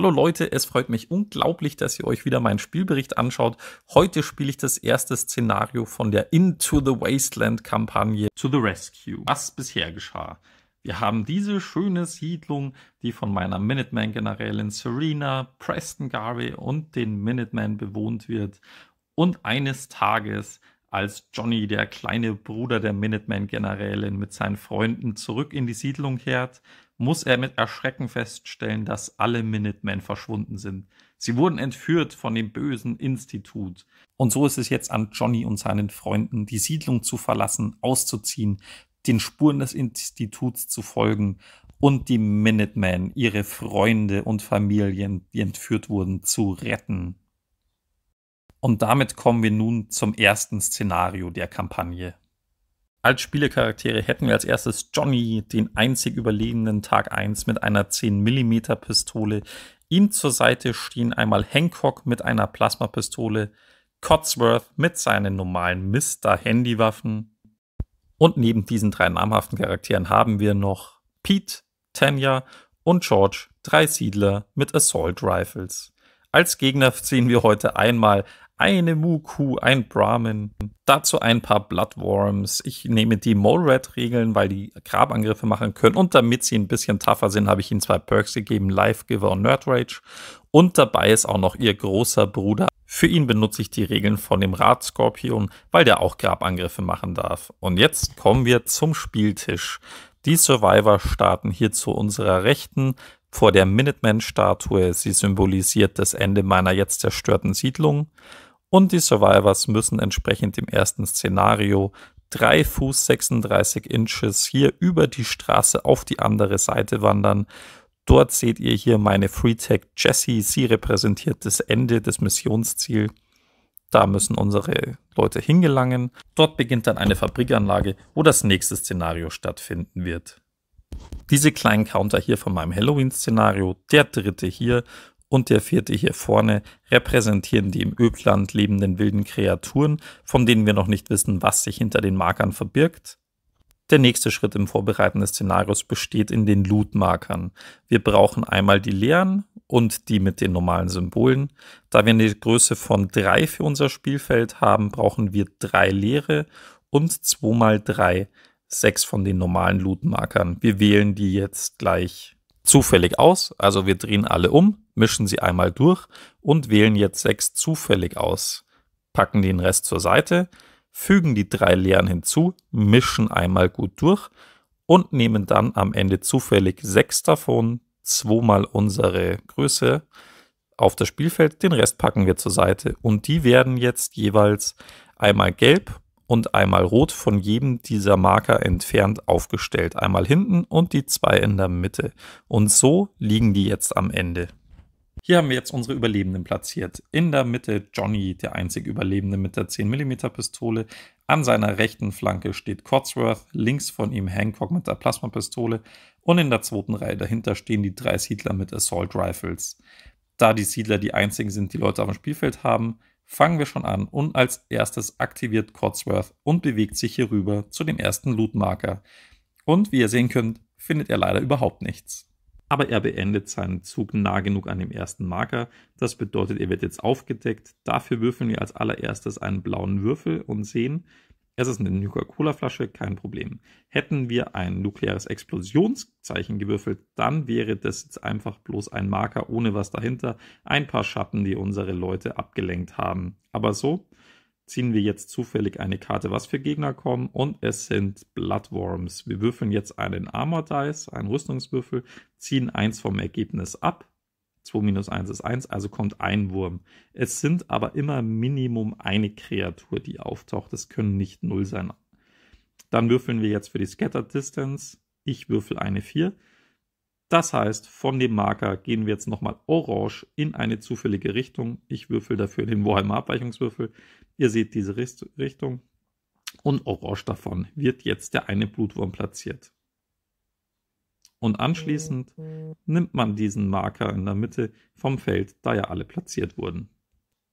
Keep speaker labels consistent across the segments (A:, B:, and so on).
A: Hallo Leute, es freut mich unglaublich, dass ihr euch wieder meinen Spielbericht anschaut. Heute spiele ich das erste Szenario von der Into the Wasteland Kampagne To the Rescue. Was bisher geschah? Wir haben diese schöne Siedlung, die von meiner Minuteman-Generälin Serena, Preston Garvey und den Minuteman bewohnt wird. Und eines Tages als Johnny, der kleine Bruder der Minuteman-Generälin, mit seinen Freunden zurück in die Siedlung kehrt, muss er mit Erschrecken feststellen, dass alle Minutemen verschwunden sind. Sie wurden entführt von dem bösen Institut. Und so ist es jetzt an Johnny und seinen Freunden, die Siedlung zu verlassen, auszuziehen, den Spuren des Instituts zu folgen und die Minutemen, ihre Freunde und Familien, die entführt wurden, zu retten. Und damit kommen wir nun zum ersten Szenario der Kampagne. Als Spielecharaktere hätten wir als erstes Johnny, den einzig überlebenden Tag 1 mit einer 10 mm Pistole. Ihm zur Seite stehen einmal Hancock mit einer Plasmapistole, Cotsworth mit seinen normalen Mr. Handywaffen. Und neben diesen drei namhaften Charakteren haben wir noch Pete, Tanya und George, drei Siedler mit Assault Rifles. Als Gegner sehen wir heute einmal eine Muku, ein Brahmin, dazu ein paar Bloodworms. Ich nehme die Mole-Red-Regeln, weil die Grabangriffe machen können. Und damit sie ein bisschen tougher sind, habe ich ihnen zwei Perks gegeben, Life-Giver und Nerd Rage. Und dabei ist auch noch ihr großer Bruder. Für ihn benutze ich die Regeln von dem Radskorpion, weil der auch Grabangriffe machen darf. Und jetzt kommen wir zum Spieltisch. Die Survivor starten hier zu unserer Rechten vor der Minuteman-Statue. Sie symbolisiert das Ende meiner jetzt zerstörten Siedlung und die Survivors müssen entsprechend dem ersten Szenario 3 Fuß 36 Inches hier über die Straße auf die andere Seite wandern. Dort seht ihr hier meine FreeTech Jessie. Sie repräsentiert das Ende des Missionsziels. Da müssen unsere Leute hingelangen. Dort beginnt dann eine Fabrikanlage, wo das nächste Szenario stattfinden wird. Diese kleinen Counter hier von meinem Halloween-Szenario, der dritte hier, und der vierte hier vorne repräsentieren die im Ödland lebenden wilden Kreaturen, von denen wir noch nicht wissen, was sich hinter den Markern verbirgt. Der nächste Schritt im Vorbereiten des Szenarios besteht in den Loot-Markern. Wir brauchen einmal die leeren und die mit den normalen Symbolen. Da wir eine Größe von 3 für unser Spielfeld haben, brauchen wir 3 leere und 2 mal 3 6 von den normalen Loot-Markern. Wir wählen die jetzt gleich zufällig aus, also wir drehen alle um mischen sie einmal durch und wählen jetzt sechs zufällig aus, packen den Rest zur Seite, fügen die drei leeren hinzu, mischen einmal gut durch und nehmen dann am Ende zufällig sechs davon, zweimal unsere Größe, auf das Spielfeld, den Rest packen wir zur Seite und die werden jetzt jeweils einmal gelb und einmal rot von jedem dieser Marker entfernt aufgestellt. Einmal hinten und die zwei in der Mitte. Und so liegen die jetzt am Ende. Hier haben wir jetzt unsere Überlebenden platziert. In der Mitte Johnny, der einzige Überlebende mit der 10mm Pistole. An seiner rechten Flanke steht Cotsworth, links von ihm Hancock mit der Plasmapistole und in der zweiten Reihe dahinter stehen die drei Siedler mit Assault Rifles. Da die Siedler die einzigen sind, die Leute auf dem Spielfeld haben, fangen wir schon an und als erstes aktiviert Cotsworth und bewegt sich hierüber zu dem ersten Lootmarker. Und wie ihr sehen könnt, findet er leider überhaupt nichts aber er beendet seinen Zug nah genug an dem ersten Marker. Das bedeutet, er wird jetzt aufgedeckt. Dafür würfeln wir als allererstes einen blauen Würfel und sehen, es ist eine nuka cola flasche kein Problem. Hätten wir ein nukleares Explosionszeichen gewürfelt, dann wäre das jetzt einfach bloß ein Marker ohne was dahinter, ein paar Schatten, die unsere Leute abgelenkt haben. Aber so ziehen wir jetzt zufällig eine Karte, was für Gegner kommen. Und es sind Bloodworms. Wir würfeln jetzt einen Armor Dice, einen Rüstungswürfel, ziehen eins vom Ergebnis ab. 2 minus 1 ist 1, also kommt ein Wurm. Es sind aber immer Minimum eine Kreatur, die auftaucht. Es können nicht null sein. Dann würfeln wir jetzt für die Scattered Distance. Ich würfel eine 4. Das heißt, von dem Marker gehen wir jetzt nochmal orange in eine zufällige Richtung. Ich würfel dafür den Warhammer Abweichungswürfel. Ihr seht diese Richtung. Und orange davon wird jetzt der eine Blutwurm platziert. Und anschließend nimmt man diesen Marker in der Mitte vom Feld, da ja alle platziert wurden.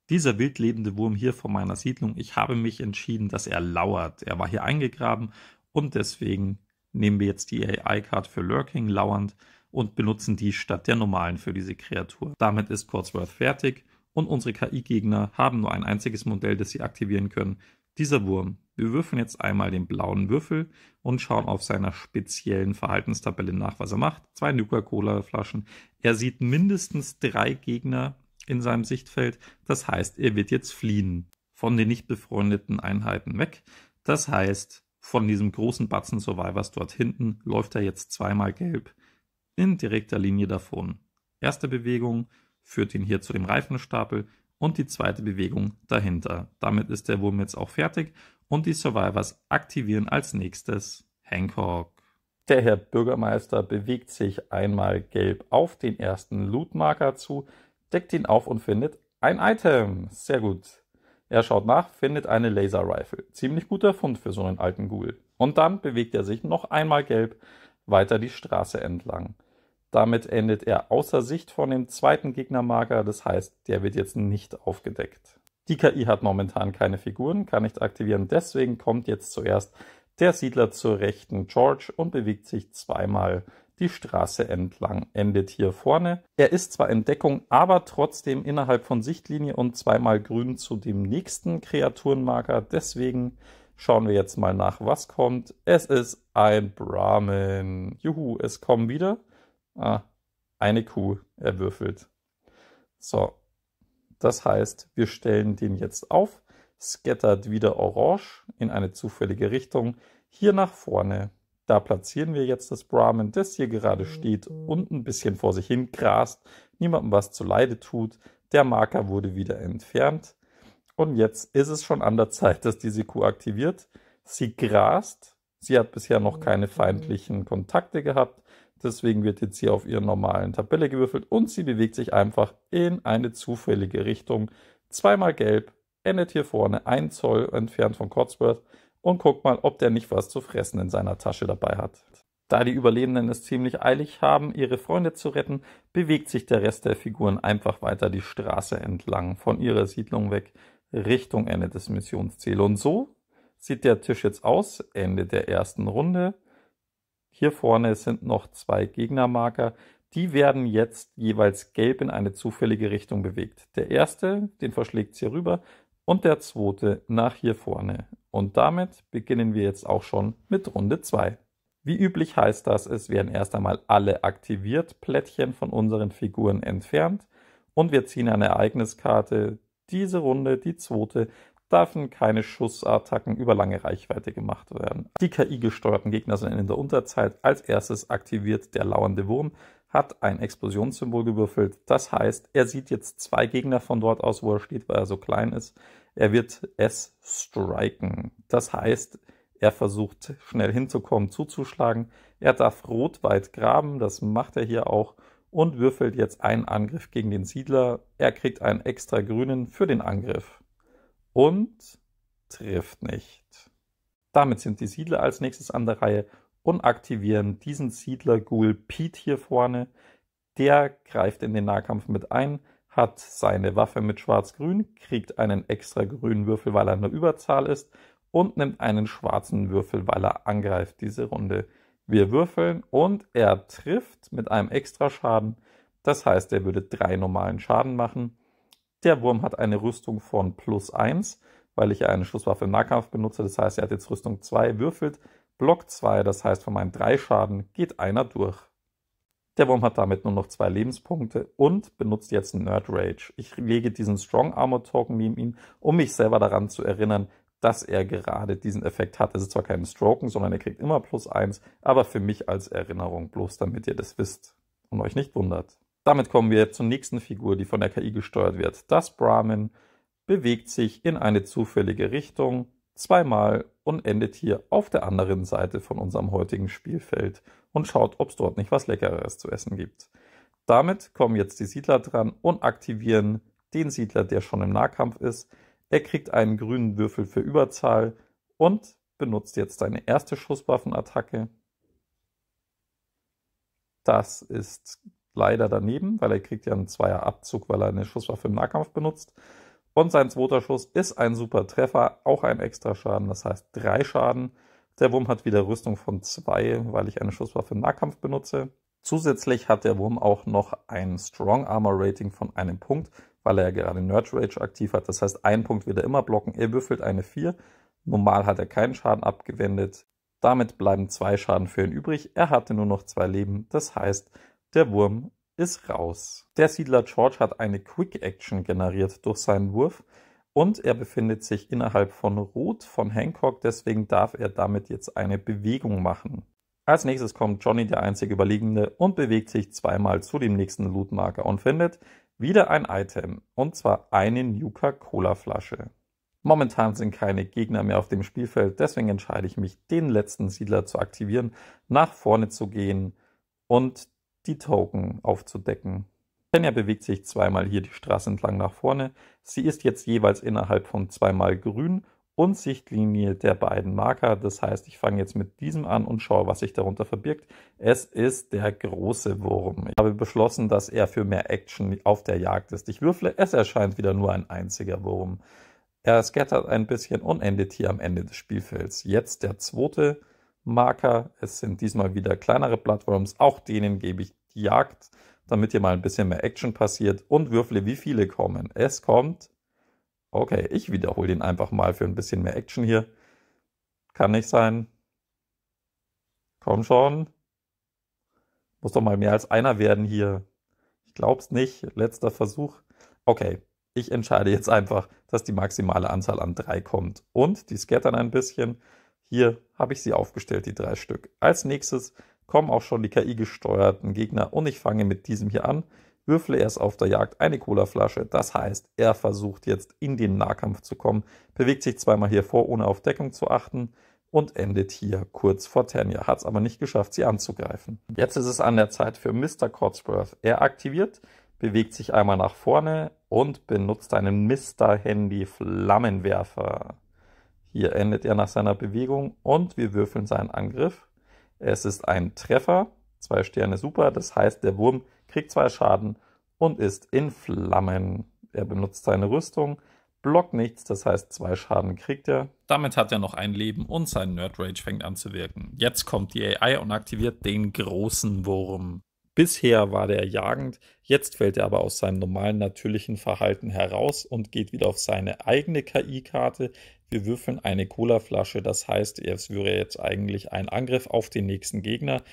A: Dieser wildlebende Wurm hier vor meiner Siedlung, ich habe mich entschieden, dass er lauert. Er war hier eingegraben und deswegen nehmen wir jetzt die AI-Card für Lurking lauernd und benutzen die statt der normalen für diese Kreatur. Damit ist Quartzworth fertig und unsere KI-Gegner haben nur ein einziges Modell, das sie aktivieren können. Dieser Wurm. Wir würfeln jetzt einmal den blauen Würfel und schauen auf seiner speziellen Verhaltenstabelle nach, was er macht. Zwei Nuka-Cola-Flaschen. Er sieht mindestens drei Gegner in seinem Sichtfeld. Das heißt, er wird jetzt fliehen. Von den nicht befreundeten Einheiten weg. Das heißt, von diesem großen Batzen Survivors dort hinten läuft er jetzt zweimal gelb in direkter Linie davon. Erste Bewegung führt ihn hier zu dem Reifenstapel und die zweite Bewegung dahinter. Damit ist der Wurm jetzt auch fertig und die Survivors aktivieren als nächstes Hancock. Der Herr Bürgermeister bewegt sich einmal gelb auf den ersten Lootmarker zu, deckt ihn auf und findet ein Item. Sehr gut. Er schaut nach, findet eine Laser Rifle. Ziemlich guter Fund für so einen alten Ghoul. Und dann bewegt er sich noch einmal gelb weiter die Straße entlang. Damit endet er außer Sicht von dem zweiten Gegnermarker, das heißt, der wird jetzt nicht aufgedeckt. Die KI hat momentan keine Figuren, kann nicht aktivieren, deswegen kommt jetzt zuerst der Siedler zur rechten George und bewegt sich zweimal die Straße entlang, endet hier vorne. Er ist zwar in Deckung, aber trotzdem innerhalb von Sichtlinie und zweimal grün zu dem nächsten Kreaturenmarker. Deswegen schauen wir jetzt mal nach, was kommt. Es ist ein Brahmin. Juhu, es kommen wieder Ah, eine Kuh erwürfelt. So, das heißt, wir stellen den jetzt auf, scattert wieder orange in eine zufällige Richtung, hier nach vorne. Da platzieren wir jetzt das Brahman, das hier gerade steht und ein bisschen vor sich hin grast, niemandem was zuleide tut. Der Marker wurde wieder entfernt. Und jetzt ist es schon an der Zeit, dass diese Kuh aktiviert. Sie grast. Sie hat bisher noch keine feindlichen Kontakte gehabt. Deswegen wird jetzt hier auf ihrer normalen Tabelle gewürfelt und sie bewegt sich einfach in eine zufällige Richtung. Zweimal gelb, endet hier vorne ein Zoll entfernt von Cotsworth und guckt mal, ob der nicht was zu fressen in seiner Tasche dabei hat. Da die Überlebenden es ziemlich eilig haben, ihre Freunde zu retten, bewegt sich der Rest der Figuren einfach weiter die Straße entlang von ihrer Siedlung weg Richtung Ende des Missionsziels. Und so sieht der Tisch jetzt aus, Ende der ersten Runde. Hier vorne sind noch zwei Gegnermarker. Die werden jetzt jeweils gelb in eine zufällige Richtung bewegt. Der erste, den verschlägt hier rüber und der zweite nach hier vorne. Und damit beginnen wir jetzt auch schon mit Runde 2. Wie üblich heißt das, es werden erst einmal alle aktiviert Plättchen von unseren Figuren entfernt und wir ziehen eine Ereigniskarte. Diese Runde, die zweite, dürfen keine Schussattacken über lange Reichweite gemacht werden. Die KI-gesteuerten Gegner sind in der Unterzeit als erstes aktiviert. Der lauernde Wurm hat ein Explosionssymbol gewürfelt. Das heißt, er sieht jetzt zwei Gegner von dort aus, wo er steht, weil er so klein ist. Er wird es striken. Das heißt, er versucht schnell hinzukommen, zuzuschlagen. Er darf rot weit graben, das macht er hier auch und würfelt jetzt einen Angriff gegen den Siedler. Er kriegt einen extra grünen für den Angriff und trifft nicht. Damit sind die Siedler als nächstes an der Reihe und aktivieren diesen Siedler Ghoul Pete hier vorne. Der greift in den Nahkampf mit ein, hat seine Waffe mit schwarz-grün, kriegt einen extra grünen Würfel, weil er in der Überzahl ist und nimmt einen schwarzen Würfel, weil er angreift diese Runde. Wir würfeln und er trifft mit einem extra Schaden. Das heißt, er würde drei normalen Schaden machen. Der Wurm hat eine Rüstung von plus 1, weil ich ja eine Schusswaffe im Nahkampf benutze. Das heißt, er hat jetzt Rüstung 2, würfelt Block 2, das heißt, von meinen 3 Schaden geht einer durch. Der Wurm hat damit nur noch 2 Lebenspunkte und benutzt jetzt Nerd Rage. Ich lege diesen Strong Armor Token neben ihn, um mich selber daran zu erinnern, dass er gerade diesen Effekt hat. Es ist zwar kein Stroken, sondern er kriegt immer plus 1, aber für mich als Erinnerung, bloß damit ihr das wisst und euch nicht wundert. Damit kommen wir zur nächsten Figur, die von der KI gesteuert wird. Das Brahmin bewegt sich in eine zufällige Richtung zweimal und endet hier auf der anderen Seite von unserem heutigen Spielfeld und schaut, ob es dort nicht was Leckeres zu essen gibt. Damit kommen jetzt die Siedler dran und aktivieren den Siedler, der schon im Nahkampf ist. Er kriegt einen grünen Würfel für Überzahl und benutzt jetzt seine erste Schusswaffenattacke. Das ist leider daneben, weil er kriegt ja einen Zweierabzug, weil er eine Schusswaffe im Nahkampf benutzt. Und sein zweiter Schuss ist ein super Treffer, auch ein extra Schaden, das heißt drei Schaden. Der Wurm hat wieder Rüstung von zwei, weil ich eine Schusswaffe im Nahkampf benutze. Zusätzlich hat der Wurm auch noch ein Strong Armor Rating von einem Punkt, weil er ja gerade Nerd Rage aktiv hat. Das heißt, einen Punkt wird er immer blocken. Er würfelt eine 4. Normal hat er keinen Schaden abgewendet. Damit bleiben zwei Schaden für ihn übrig. Er hatte nur noch zwei Leben. Das heißt, der Wurm ist raus. Der Siedler George hat eine Quick Action generiert durch seinen Wurf und er befindet sich innerhalb von Rot von Hancock, deswegen darf er damit jetzt eine Bewegung machen. Als nächstes kommt Johnny, der einzig Überlegende, und bewegt sich zweimal zu dem nächsten Lootmarker und findet wieder ein Item, und zwar eine Nuka-Cola-Flasche. Momentan sind keine Gegner mehr auf dem Spielfeld, deswegen entscheide ich mich, den letzten Siedler zu aktivieren, nach vorne zu gehen und die Token aufzudecken. Tanja bewegt sich zweimal hier die Straße entlang nach vorne. Sie ist jetzt jeweils innerhalb von zweimal grün und Sichtlinie der beiden Marker. Das heißt, ich fange jetzt mit diesem an und schaue, was sich darunter verbirgt. Es ist der große Wurm. Ich habe beschlossen, dass er für mehr Action auf der Jagd ist. Ich würfle, es erscheint wieder nur ein einziger Wurm. Er scattert ein bisschen und endet hier am Ende des Spielfelds. Jetzt der zweite. Marker. Es sind diesmal wieder kleinere Plattforms. Auch denen gebe ich die Jagd, damit hier mal ein bisschen mehr Action passiert. Und würfle, wie viele kommen. Es kommt. Okay, ich wiederhole den einfach mal für ein bisschen mehr Action hier. Kann nicht sein. Komm schon. Muss doch mal mehr als einer werden hier. Ich glaub's nicht. Letzter Versuch. Okay, ich entscheide jetzt einfach, dass die maximale Anzahl an drei kommt. Und die scattern ein bisschen. Hier habe ich sie aufgestellt, die drei Stück. Als nächstes kommen auch schon die KI-gesteuerten Gegner und ich fange mit diesem hier an. Würfle erst auf der Jagd eine Colaflasche. Das heißt, er versucht jetzt in den Nahkampf zu kommen, bewegt sich zweimal hier vor, ohne auf Deckung zu achten und endet hier kurz vor Tanya. Hat es aber nicht geschafft, sie anzugreifen. Jetzt ist es an der Zeit für Mr. Cotsworth. Er aktiviert, bewegt sich einmal nach vorne und benutzt einen Mr. Handy Flammenwerfer. Hier endet er nach seiner Bewegung und wir würfeln seinen Angriff. Es ist ein Treffer, zwei Sterne super, das heißt, der Wurm kriegt zwei Schaden und ist in Flammen. Er benutzt seine Rüstung, blockt nichts, das heißt, zwei Schaden kriegt er. Damit hat er noch ein Leben und sein Nerd Rage fängt an zu wirken. Jetzt kommt die AI und aktiviert den großen Wurm. Bisher war der jagend, jetzt fällt er aber aus seinem normalen natürlichen Verhalten heraus und geht wieder auf seine eigene KI-Karte, wir würfeln eine Colaflasche. Das heißt, es wäre jetzt eigentlich ein Angriff auf den nächsten Gegner.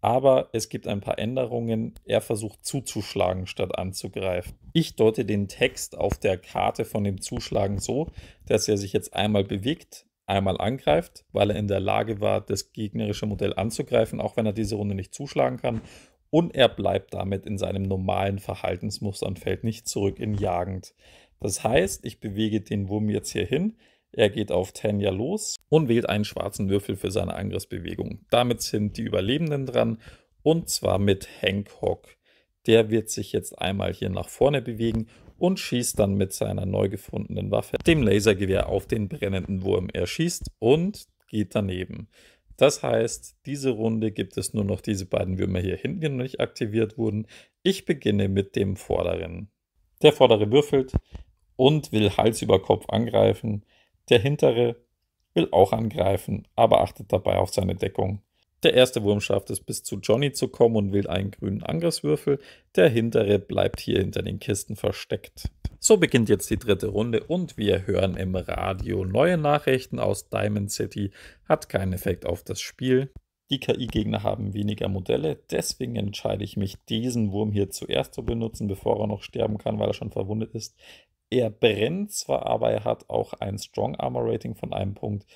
A: Aber es gibt ein paar Änderungen. Er versucht zuzuschlagen statt anzugreifen. Ich deute den Text auf der Karte von dem Zuschlagen so, dass er sich jetzt einmal bewegt, einmal angreift, weil er in der Lage war, das gegnerische Modell anzugreifen, auch wenn er diese Runde nicht zuschlagen kann. Und er bleibt damit in seinem normalen Verhaltensmuster und fällt nicht zurück in jagend. Das heißt, ich bewege den Wurm jetzt hier hin. Er geht auf Tanya los und wählt einen schwarzen Würfel für seine Angriffsbewegung. Damit sind die Überlebenden dran und zwar mit Hank Hawk. Der wird sich jetzt einmal hier nach vorne bewegen und schießt dann mit seiner neu gefundenen Waffe, dem Lasergewehr, auf den brennenden Wurm. Er schießt und geht daneben. Das heißt, diese Runde gibt es nur noch diese beiden Würmer hier hinten, die noch nicht aktiviert wurden. Ich beginne mit dem vorderen. Der vordere würfelt und will Hals über Kopf angreifen. Der hintere will auch angreifen, aber achtet dabei auf seine Deckung. Der erste Wurm schafft es bis zu Johnny zu kommen und will einen grünen Angriffswürfel. Der hintere bleibt hier hinter den Kisten versteckt. So beginnt jetzt die dritte Runde und wir hören im Radio neue Nachrichten aus Diamond City. Hat keinen Effekt auf das Spiel. Die KI-Gegner haben weniger Modelle, deswegen entscheide ich mich, diesen Wurm hier zuerst zu benutzen, bevor er noch sterben kann, weil er schon verwundet ist. Er brennt zwar, aber er hat auch ein Strong Armor Rating von einem Punkt.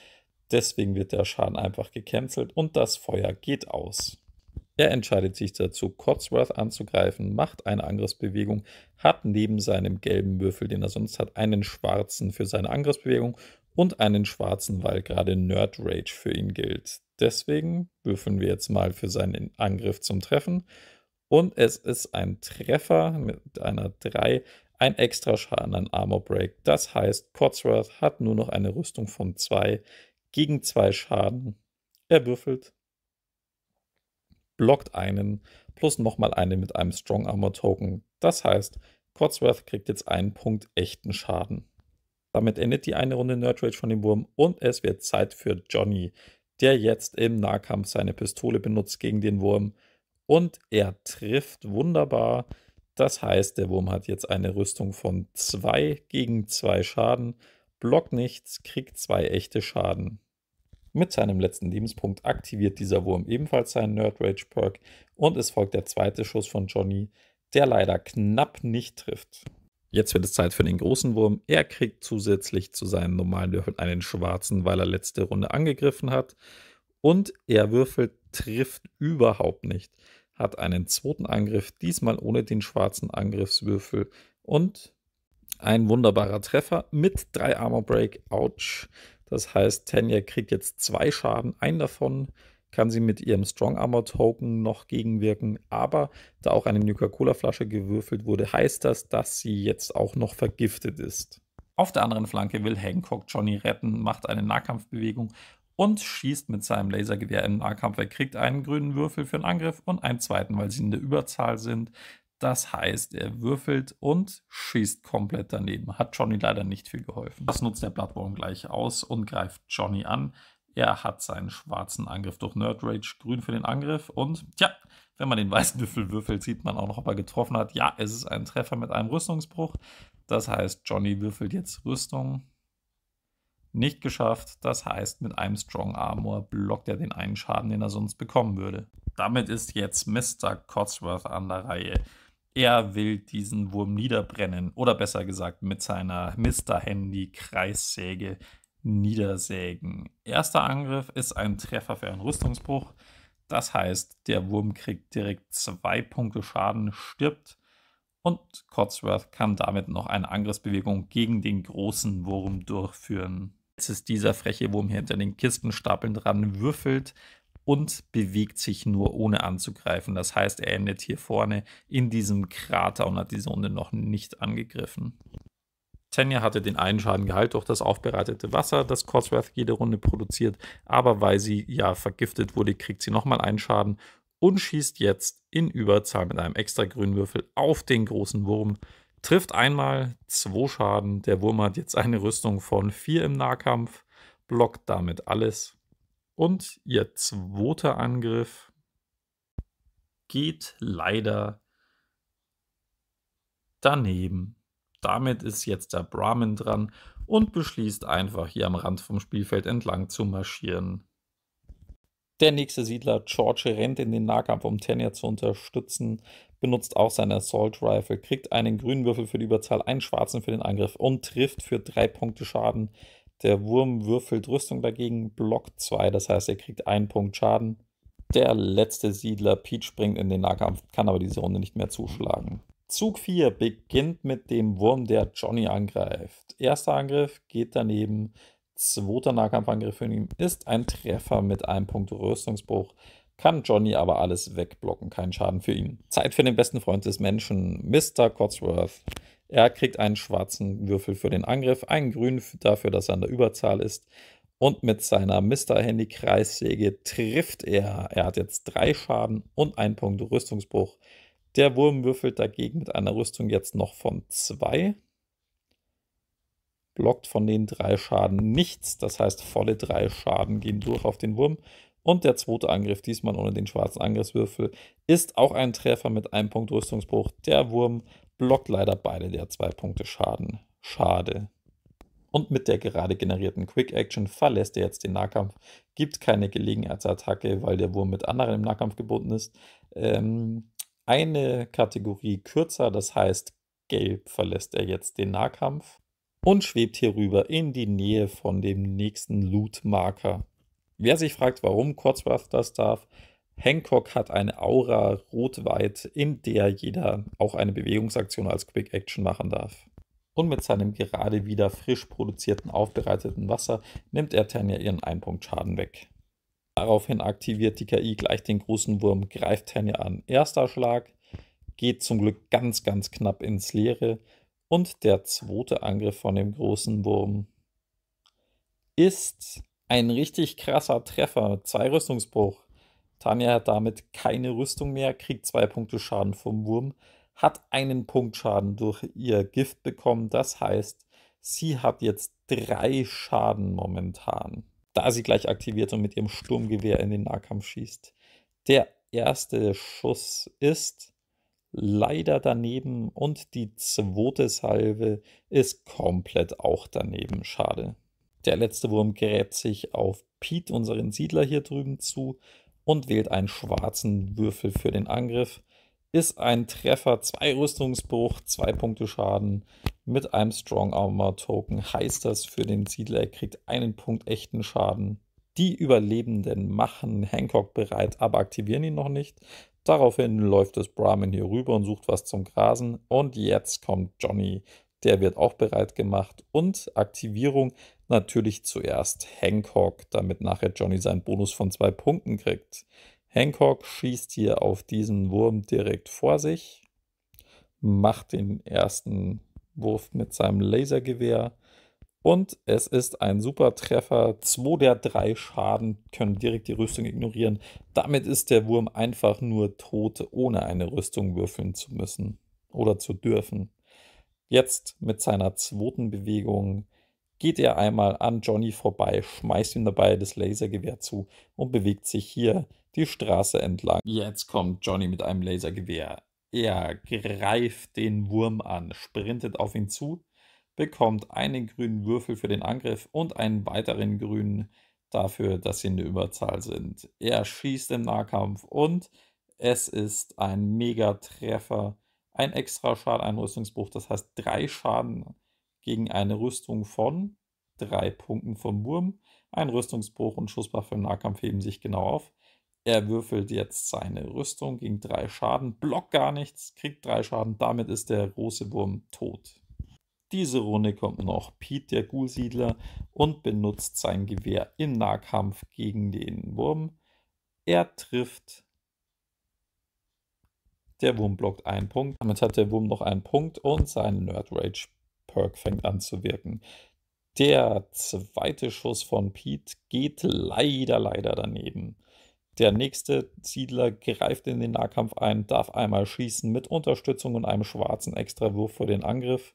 A: Deswegen wird der Schaden einfach gecancelt und das Feuer geht aus. Er entscheidet sich dazu, Cotsworth anzugreifen, macht eine Angriffsbewegung, hat neben seinem gelben Würfel, den er sonst hat, einen schwarzen für seine Angriffsbewegung und einen schwarzen, weil gerade Nerd Rage für ihn gilt. Deswegen würfeln wir jetzt mal für seinen Angriff zum Treffen. Und es ist ein Treffer mit einer 3, ein extra Schaden an Armor Break. Das heißt, Cotsworth hat nur noch eine Rüstung von 2 gegen 2 Schaden. Er würfelt, blockt einen, plus nochmal einen mit einem Strong Armor Token. Das heißt, Cotsworth kriegt jetzt einen Punkt echten Schaden. Damit endet die eine Runde Nerd Rage von dem Wurm und es wird Zeit für Johnny, der jetzt im Nahkampf seine Pistole benutzt gegen den Wurm. Und er trifft wunderbar. Das heißt, der Wurm hat jetzt eine Rüstung von 2 gegen 2 Schaden, blockt nichts, kriegt 2 echte Schaden. Mit seinem letzten Lebenspunkt aktiviert dieser Wurm ebenfalls seinen Nerd Rage Perk und es folgt der zweite Schuss von Johnny, der leider knapp nicht trifft. Jetzt wird es Zeit für den großen Wurm. Er kriegt zusätzlich zu seinen normalen Würfeln einen schwarzen, weil er letzte Runde angegriffen hat. Und er würfelt, trifft überhaupt nicht hat einen zweiten Angriff, diesmal ohne den schwarzen Angriffswürfel und ein wunderbarer Treffer mit drei Armor Break. Ouch. Das heißt, Tanya kriegt jetzt zwei Schaden. Einen davon kann sie mit ihrem Strong Armor Token noch gegenwirken. Aber da auch eine Nuka-Cola-Flasche gewürfelt wurde, heißt das, dass sie jetzt auch noch vergiftet ist. Auf der anderen Flanke will Hancock Johnny retten, macht eine Nahkampfbewegung und schießt mit seinem Lasergewehr im Nahkampf. Er kriegt einen grünen Würfel für einen Angriff und einen zweiten, weil sie in der Überzahl sind. Das heißt, er würfelt und schießt komplett daneben. Hat Johnny leider nicht viel geholfen. Das nutzt der Bloodborne gleich aus und greift Johnny an. Er hat seinen schwarzen Angriff durch Nerd Rage grün für den Angriff und tja, wenn man den weißen Würfel würfelt, sieht man auch noch, ob er getroffen hat. Ja, es ist ein Treffer mit einem Rüstungsbruch. Das heißt, Johnny würfelt jetzt Rüstung. Nicht geschafft. Das heißt, mit einem Strong Armor blockt er den einen Schaden, den er sonst bekommen würde. Damit ist jetzt Mr. Cotsworth an der Reihe. Er will diesen Wurm niederbrennen oder besser gesagt mit seiner Mr. Handy Kreissäge niedersägen. Erster Angriff ist ein Treffer für einen Rüstungsbruch. Das heißt, der Wurm kriegt direkt zwei Punkte Schaden, stirbt und Cotsworth kann damit noch eine Angriffsbewegung gegen den großen Wurm durchführen. Jetzt ist dieser freche Wurm hier hinter den Kistenstapeln dran, würfelt und bewegt sich nur ohne anzugreifen. Das heißt, er endet hier vorne in diesem Krater und hat die Sonde noch nicht angegriffen. Tanya hatte den einen Schaden geheilt durch das aufbereitete Wasser, das Cosworth jede Runde produziert, aber weil sie ja vergiftet wurde, kriegt sie nochmal einen Schaden und schießt jetzt in Überzahl mit einem extra grünen Würfel auf den großen Wurm Trifft einmal, zwei Schaden. Der Wurm hat jetzt eine Rüstung von 4 im Nahkampf, blockt damit alles. Und ihr zweiter Angriff geht leider daneben. Damit ist jetzt der Brahmin dran und beschließt einfach hier am Rand vom Spielfeld entlang zu marschieren. Der nächste Siedler, George, rennt in den Nahkampf, um Tenya zu unterstützen, benutzt auch seine Assault Rifle, kriegt einen grünen Würfel für die Überzahl, einen schwarzen für den Angriff und trifft für drei Punkte Schaden. Der Wurm würfelt Rüstung dagegen, blockt zwei, das heißt, er kriegt einen Punkt Schaden. Der letzte Siedler, Peach, springt in den Nahkampf, kann aber diese Runde nicht mehr zuschlagen. Zug 4 beginnt mit dem Wurm, der Johnny angreift. Erster Angriff geht daneben. Zweiter Nahkampfangriff von ihm ist ein Treffer mit einem Punkt Rüstungsbruch. Kann Johnny aber alles wegblocken, kein Schaden für ihn. Zeit für den besten Freund des Menschen, Mr. Cotsworth. Er kriegt einen schwarzen Würfel für den Angriff, einen grünen dafür, dass er an der Überzahl ist. Und mit seiner Mr. Handy Kreissäge trifft er. Er hat jetzt drei Schaden und einen Punkt Rüstungsbruch. Der Wurm würfelt dagegen mit einer Rüstung jetzt noch von zwei blockt von den drei Schaden nichts. Das heißt, volle drei Schaden gehen durch auf den Wurm. Und der zweite Angriff, diesmal ohne den schwarzen Angriffswürfel, ist auch ein Treffer mit einem Punkt Rüstungsbruch. Der Wurm blockt leider beide der zwei Punkte Schaden. Schade. Und mit der gerade generierten Quick Action verlässt er jetzt den Nahkampf, gibt keine Gelegenheitsattacke, weil der Wurm mit anderen im Nahkampf gebunden ist. Ähm, eine Kategorie kürzer, das heißt, gelb verlässt er jetzt den Nahkampf und schwebt hierüber in die Nähe von dem nächsten Loot-Marker. Wer sich fragt, warum Cotsworth das darf, Hancock hat eine Aura rot-weit, in der jeder auch eine Bewegungsaktion als Quick Action machen darf. Und mit seinem gerade wieder frisch produzierten, aufbereiteten Wasser nimmt er Tanja ihren 1-Punkt Schaden weg. Daraufhin aktiviert die KI gleich den großen Wurm, greift Tanja an. Erster Schlag geht zum Glück ganz, ganz knapp ins Leere, und der zweite Angriff von dem großen Wurm ist ein richtig krasser Treffer. Zwei Rüstungsbruch. Tanja hat damit keine Rüstung mehr, kriegt zwei Punkte Schaden vom Wurm, hat einen Punkt Schaden durch ihr Gift bekommen. Das heißt, sie hat jetzt drei Schaden momentan, da sie gleich aktiviert und mit ihrem Sturmgewehr in den Nahkampf schießt. Der erste Schuss ist leider daneben und die zweite Salve ist komplett auch daneben. Schade. Der letzte Wurm gräbt sich auf Pete, unseren Siedler hier drüben, zu und wählt einen schwarzen Würfel für den Angriff. Ist ein Treffer, zwei Rüstungsbruch, zwei Punkte Schaden. Mit einem Strong Armor Token heißt das für den Siedler, er kriegt einen Punkt echten Schaden. Die Überlebenden machen Hancock bereit, aber aktivieren ihn noch nicht. Daraufhin läuft das Brahmin hier rüber und sucht was zum Grasen. Und jetzt kommt Johnny. Der wird auch bereit gemacht. Und Aktivierung natürlich zuerst Hancock, damit nachher Johnny seinen Bonus von zwei Punkten kriegt. Hancock schießt hier auf diesen Wurm direkt vor sich, macht den ersten Wurf mit seinem Lasergewehr und es ist ein super Treffer. Zwei der drei Schaden können direkt die Rüstung ignorieren. Damit ist der Wurm einfach nur tot, ohne eine Rüstung würfeln zu müssen oder zu dürfen. Jetzt mit seiner zweiten Bewegung geht er einmal an Johnny vorbei, schmeißt ihm dabei das Lasergewehr zu und bewegt sich hier die Straße entlang. Jetzt kommt Johnny mit einem Lasergewehr. Er greift den Wurm an, sprintet auf ihn zu bekommt einen grünen Würfel für den Angriff und einen weiteren grünen dafür, dass sie eine Überzahl sind. Er schießt im Nahkampf und es ist ein Mega-Treffer. Ein extra Schaden, ein Rüstungsbruch, das heißt drei Schaden gegen eine Rüstung von drei Punkten vom Wurm. Ein Rüstungsbruch und Schusswaffe im Nahkampf heben sich genau auf. Er würfelt jetzt seine Rüstung gegen drei Schaden, blockt gar nichts, kriegt drei Schaden. Damit ist der große Wurm tot. Diese Runde kommt noch Pete, der Gulsiedler, und benutzt sein Gewehr im Nahkampf gegen den Wurm. Er trifft. Der Wurm blockt einen Punkt. Damit hat der Wurm noch einen Punkt und sein Nerd Rage Perk fängt an zu wirken. Der zweite Schuss von Pete geht leider, leider daneben. Der nächste Siedler greift in den Nahkampf ein, darf einmal schießen mit Unterstützung und einem schwarzen Extrawurf für den Angriff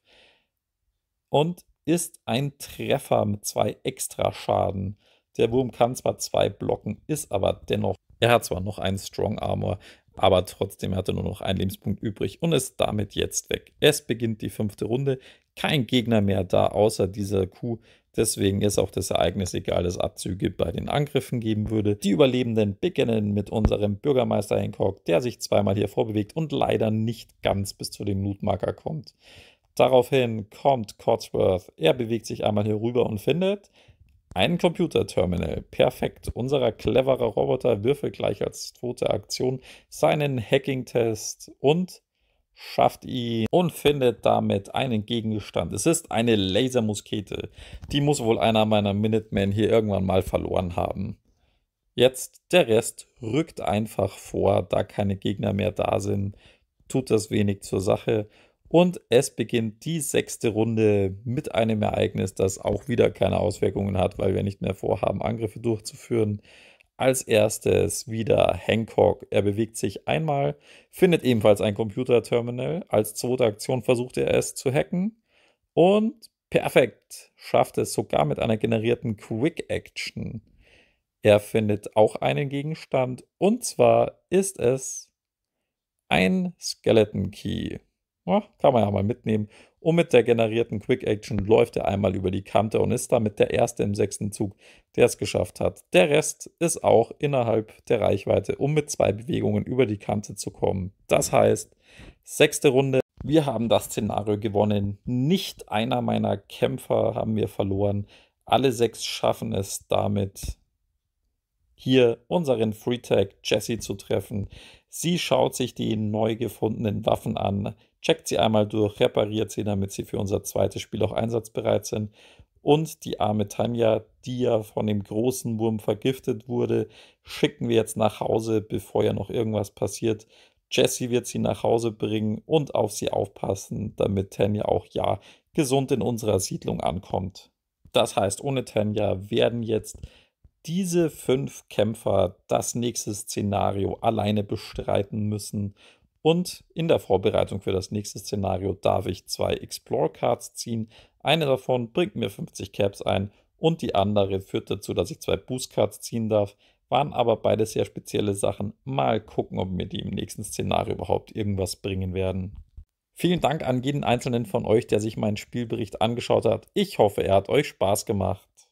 A: und ist ein Treffer mit zwei Extraschaden. Der Wurm kann zwar zwei blocken, ist aber dennoch, er hat zwar noch einen Strong Armor, aber trotzdem hat er nur noch einen Lebenspunkt übrig und ist damit jetzt weg. Es beginnt die fünfte Runde, kein Gegner mehr da, außer dieser Kuh. Deswegen ist auch das Ereignis egal, dass Abzüge bei den Angriffen geben würde. Die Überlebenden beginnen mit unserem Bürgermeister Hancock, der sich zweimal hier vorbewegt und leider nicht ganz bis zu dem Lootmarker kommt. Daraufhin kommt Cotsworth, er bewegt sich einmal hier rüber und findet einen Computerterminal. Perfekt. Unserer cleverer Roboter würfelt gleich als tote Aktion seinen Hacking-Test und schafft ihn und findet damit einen Gegenstand. Es ist eine Lasermuskete. Die muss wohl einer meiner Minutemen hier irgendwann mal verloren haben. Jetzt der Rest rückt einfach vor, da keine Gegner mehr da sind, tut das wenig zur Sache und es beginnt die sechste Runde mit einem Ereignis, das auch wieder keine Auswirkungen hat, weil wir nicht mehr vorhaben, Angriffe durchzuführen. Als erstes wieder Hancock. Er bewegt sich einmal, findet ebenfalls ein Computerterminal. Als zweite Aktion versucht er es zu hacken und perfekt schafft es sogar mit einer generierten Quick Action. Er findet auch einen Gegenstand und zwar ist es ein Skeleton Key. Ja, kann man ja mal mitnehmen. Und mit der generierten Quick Action läuft er einmal über die Kante und ist damit der Erste im sechsten Zug, der es geschafft hat. Der Rest ist auch innerhalb der Reichweite, um mit zwei Bewegungen über die Kante zu kommen. Das heißt, sechste Runde. Wir haben das Szenario gewonnen. Nicht einer meiner Kämpfer haben wir verloren. Alle sechs schaffen es damit, hier unseren Freetag Jessie zu treffen. Sie schaut sich die neu gefundenen Waffen an, checkt sie einmal durch, repariert sie, damit sie für unser zweites Spiel auch einsatzbereit sind. Und die arme Tanja, die ja von dem großen Wurm vergiftet wurde, schicken wir jetzt nach Hause, bevor ja noch irgendwas passiert. Jesse wird sie nach Hause bringen und auf sie aufpassen, damit Tanja auch ja gesund in unserer Siedlung ankommt. Das heißt, ohne Tanja werden jetzt diese fünf Kämpfer das nächste Szenario alleine bestreiten müssen und in der Vorbereitung für das nächste Szenario darf ich zwei Explore-Cards ziehen. Eine davon bringt mir 50 Caps ein und die andere führt dazu, dass ich zwei Boost-Cards ziehen darf. Waren aber beide sehr spezielle Sachen. Mal gucken, ob mir die im nächsten Szenario überhaupt irgendwas bringen werden. Vielen Dank an jeden einzelnen von euch, der sich meinen Spielbericht angeschaut hat. Ich hoffe, er hat euch Spaß gemacht.